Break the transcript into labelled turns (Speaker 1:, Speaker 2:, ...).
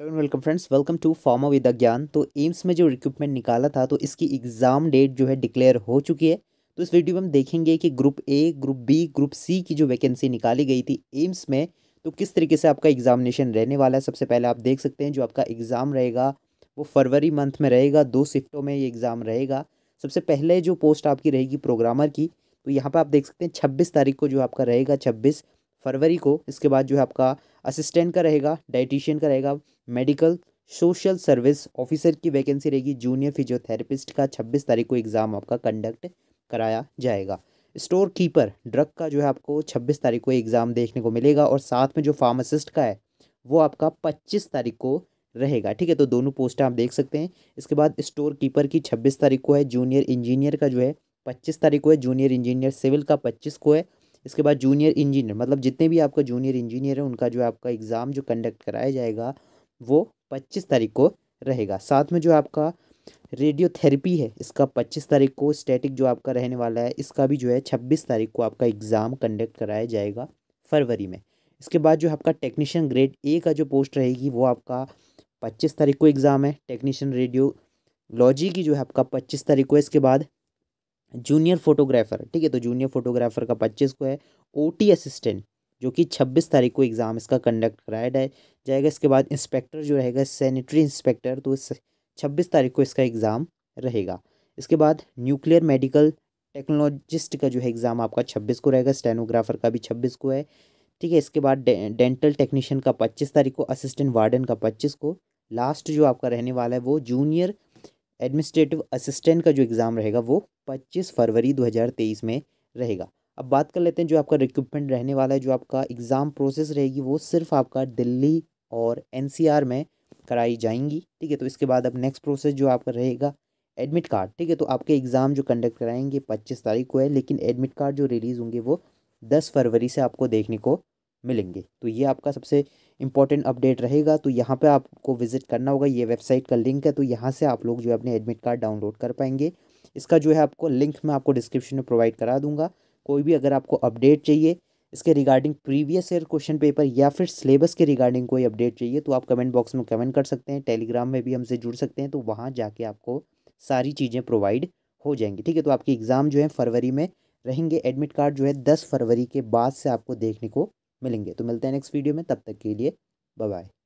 Speaker 1: hello and welcome friends welcome to pharma with अज्ञान तो AIIMS में जो रिक्रूटमेंट निकाला था तो इसकी एग्ज़ाम डेट जो है डिक्लेयर हो चुकी है तो इस वीडियो में हम देखेंगे कि group A group B group C की जो वैकेंसी निकाली गई थी एम्स में तो किस तरीके से आपका एग्जामिनेशन रहने वाला है सबसे पहले आप देख सकते हैं जो आपका एग्ज़ाम रहेगा वो फरवरी मंथ में रहेगा दो शिफ्टों में ये एग्ज़ाम रहेगा सबसे पहले जो पोस्ट आपकी रहेगी प्रोग्रामर की तो यहाँ पर आप देख सकते हैं छब्बीस तारीख को जो आपका रहेगा छब्बीस फरवरी को इसके बाद जो है आपका असिस्टेंट का रहेगा डाइटिशियन का रहेगा मेडिकल सोशल सर्विस ऑफिसर की वैकेंसी रहेगी जूनियर फिजियोथेरेपिस्ट का छब्बीस तारीख को एग्ज़ाम आपका कंडक्ट कराया जाएगा स्टोर कीपर ड्रग का जो है आपको छब्बीस तारीख को एग्ज़ाम देखने को मिलेगा और साथ में जो फार्मासिस्ट का है वो आपका पच्चीस तारीख को रहेगा ठीक है तो दोनों पोस्ट आप देख सकते हैं इसके बाद स्टोर कीपर की छब्बीस तारीख को है जूनियर इंजीनियर का जो है पच्चीस तारीख को है जूनियर इंजीनियर सिविल का पच्चीस को है इसके बाद जूनियर इंजीनियर मतलब जितने भी आपका जूनियर इंजीनियर है उनका जो है आपका एग्ज़ाम जो कंडक्ट कराया जाएगा वो पच्चीस तारीख को रहेगा साथ में जो आपका रेडियोथेरेपी है इसका पच्चीस तारीख को स्टैटिक जो आपका रहने वाला है इसका भी जो है छब्बीस तारीख को आपका एग्ज़ाम कंडक्ट कराया जाएगा फरवरी में इसके बाद जो आपका टेक्नीशियन ग्रेड ए का जो पोस्ट रहेगी वो आपका पच्चीस तारीख को एग्ज़ाम है टेक्नीशियन रेडियोलॉजी की जो है आपका पच्चीस तारीख को है इसके बाद जूनियर फोटोग्राफ़र ठीक है तो जूनियर फोटोग्राफ़र का पच्चीस को है ओ असिस्टेंट जो कि छब्बीस तारीख को एग्ज़ाम इसका कंडक्ट कराया जाएगा इसके बाद इंस्पेक्टर जो रहेगा सैनिटरी इंस्पेक्टर तो इस छब्बीस तारीख को इसका एग्ज़ाम रहेगा इसके बाद न्यूक्लियर मेडिकल टेक्नोलॉजिस्ट का जो है एग्ज़ाम आपका छब्बीस को रहेगा स्टेनोग्राफर का भी छब्बीस को है ठीक है इसके बाद डे, डेंटल टेक्नीशियन का पच्चीस तारीख को असिस्टेंट वार्डन का पच्चीस को लास्ट जो आपका रहने वाला है वो जूनियर एडमिनिस्ट्रेटिव असिस्टेंट का जो एग्ज़ाम रहेगा वो पच्चीस फरवरी दो हज़ार तेईस में रहेगा अब बात कर लेते हैं जो आपका रिक्रूटमेंट रहने वाला है जो आपका एग्ज़ाम प्रोसेस रहेगी वो सिर्फ आपका दिल्ली और एनसीआर में कराई जाएंगी ठीक है तो इसके बाद अब नेक्स्ट प्रोसेस जो आपका रहेगा एडमिट कार्ड ठीक है तो आपके एग्ज़ाम जो कंडक्ट कराएंगे पच्चीस तारीख को है लेकिन एडमिट कार्ड जो रिलीज़ होंगे वो दस फरवरी से आपको देखने को मिलेंगे तो ये आपका सबसे इंपॉर्टेंट अपडेट रहेगा तो यहाँ पे आपको विज़िट करना होगा ये वेबसाइट का लिंक है तो यहाँ से आप लोग जो है अपने एडमिट कार्ड डाउनलोड कर पाएंगे इसका जो है आपको लिंक मैं आपको डिस्क्रिप्शन में प्रोवाइड करा दूँगा कोई भी अगर आपको अपडेट चाहिए इसके regarding previous year question paper या फिर सिलेबस के रिगार्डिंग कोई अपडेट चाहिए तो आप कमेंट बॉक्स में कमेंट कर सकते हैं टेलीग्राम में भी हमसे जुड़ सकते हैं तो वहाँ जाके आपको सारी चीज़ें प्रोवाइड हो जाएंगी ठीक है तो आपके एग्ज़ाम जो है फरवरी में रहेंगे एडमिट कार्ड जो है दस फरवरी के बाद से आपको देखने को मिलेंगे तो मिलते हैं नेक्स्ट वीडियो में तब तक के लिए बाय